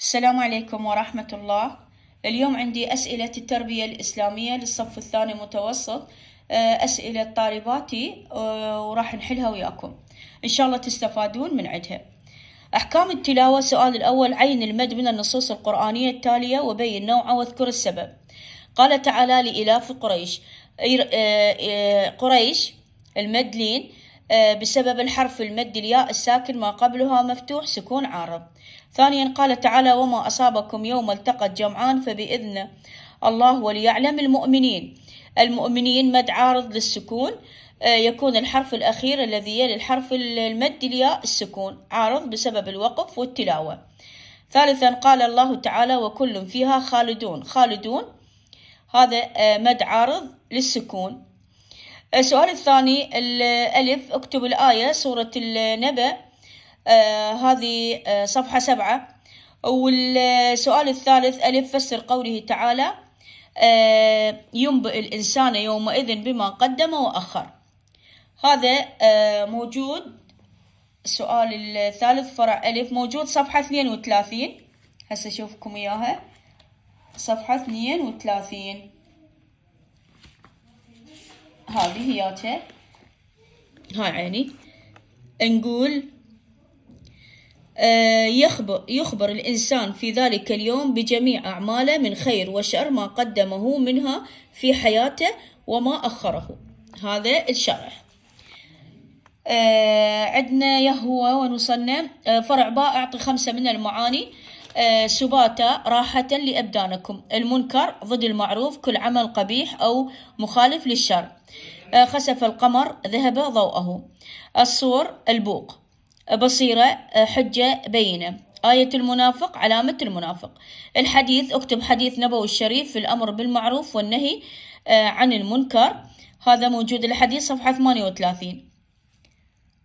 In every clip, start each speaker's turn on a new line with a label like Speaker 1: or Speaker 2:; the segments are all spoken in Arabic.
Speaker 1: السلام عليكم ورحمة الله اليوم عندي أسئلة التربية الإسلامية للصف الثاني متوسط آه، أسئلة طالباتي آه، وراح نحلها وياكم إن شاء الله تستفادون من عدها أحكام التلاوة سؤال الأول عين المد من النصوص القرآنية التالية وبين نوعه واذكر السبب قال تعالى لإلاف قريش آه، قريش المدلين آه، بسبب الحرف المد الياء الساكن ما قبلها مفتوح سكون عارض ثانيا قال تعالى وما أصابكم يوم التقى الجمعان فبإذن الله وليعلم المؤمنين المؤمنين مد عارض للسكون آه، يكون الحرف الأخير الذي يلي الحرف المد الياء السكون عارض بسبب الوقف والتلاوة ثالثا قال الله تعالى وكل فيها خالدون خالدون هذا آه، مد عارض للسكون السؤال الثاني الألف اكتب الآية سورة النبأ آه هذه آه، صفحة سبعة والسؤال الثالث ألف فسر قوله تعالى آه ينبئ الإنسان يومئذ بما قدم وأخر هذا آه موجود السؤال الثالث فرع ألف موجود صفحة اثنين وثلاثين هسه أشوفكم إياها صفحة اثنين وثلاثين هذه هي هاي عيني نقول آه، يخبر, يخبر الإنسان في ذلك اليوم بجميع أعماله من خير وشر ما قدمه منها في حياته وما أخره هذا الشرع آه، عندنا يهوى ونصنم آه، فرع باء أعطي خمسة من المعاني آه، سباتا راحة لأبدانكم المنكر ضد المعروف كل عمل قبيح أو مخالف للشرع آه، خسف القمر ذهب ضوءه الصور البوق بصيرة آه، حجة بينة آية المنافق علامة المنافق الحديث اكتب حديث نبوي الشريف في الأمر بالمعروف والنهي عن المنكر هذا موجود الحديث صفحة 38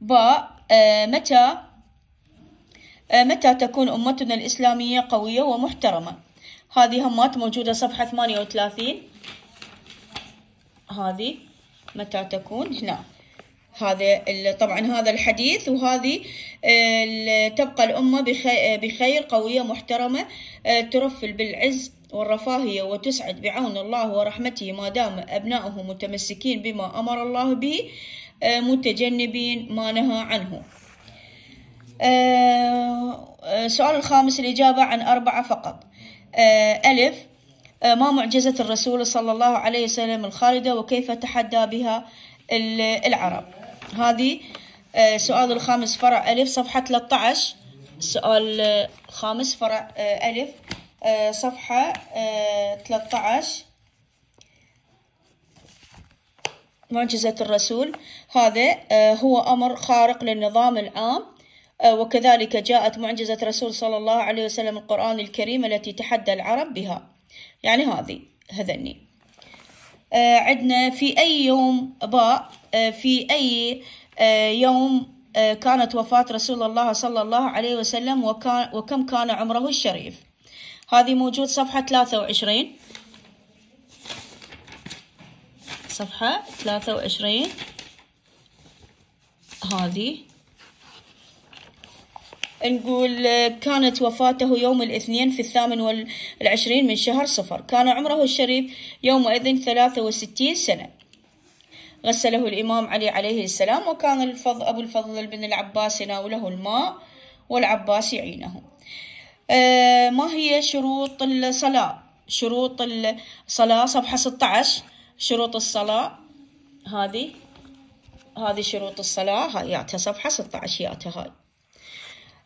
Speaker 1: باء متى آه، متى تكون أمتنا الإسلامية قوية ومحترمة هذه همات موجودة صفحة 38 هذه متى تكون هنا هذا طبعا هذا الحديث وهذه آه، تبقى الأمة آه، بخير قوية محترمة ترفل بالعز والرفاهية وتسعد بعون الله ورحمته ما دام أبناؤه متمسكين بما أمر الله به متجنبين ما نهى عنه السؤال آه، آه، الخامس الإجابة عن أربعة فقط آه، ألف ما معجزة الرسول صلى الله عليه وسلم الخالدة وكيف تحدى بها العرب هذه السؤال الخامس فرع ألف صفحة 13 السؤال الخامس فرع ألف صفحة 13 معجزة الرسول هذا هو أمر خارق للنظام العام آه، وكذلك جاءت معجزة رسول صلى الله عليه وسلم القرآن الكريم التي تحدى العرب بها يعني هذه هذني آه، عندنا في أي يوم باء آه، في أي يوم كانت وفاة رسول الله صلى الله عليه وسلم وكان وكم كان عمره الشريف هذه موجود صفحة 23 صفحة 23 هذه نقول آه، كانت وفاته يوم الاثنين في الثامن والعشرين من شهر صفر كان عمره الشريف يومئذ ثلاثة وستين سنة غسله الإمام علي عليه السلام وكان الفضل أبو الفضل بن العباس يناوله الماء والعباس يعينه آه، ما هي شروط الصلاة شروط الصلاة صفحة 16 شروط الصلاة هذه هذه شروط الصلاة هاي صفحة 16 يعتها هاي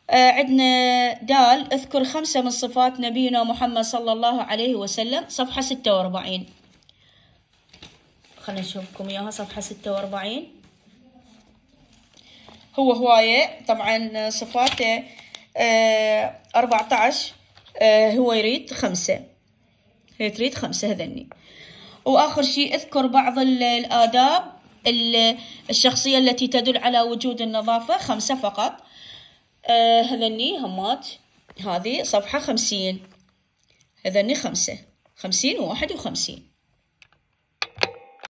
Speaker 1: آه، عندنا دال اذكر خمسة من صفات نبينا محمد صلى الله عليه وسلم صفحة ستة وأربعين خلنا نشوفكم إياها صفحة ستة وأربعين هو هواية طبعا صفاته آه، أربعة آه، عشر هو يريد خمسة هي تريد خمسة هذني وآخر شيء اذكر بعض الآداب الشخصية التي تدل على وجود النظافة خمسة فقط هذني آه، همات هذه صفحة خمسين هذني خمسة خمسين وواحد وخمسين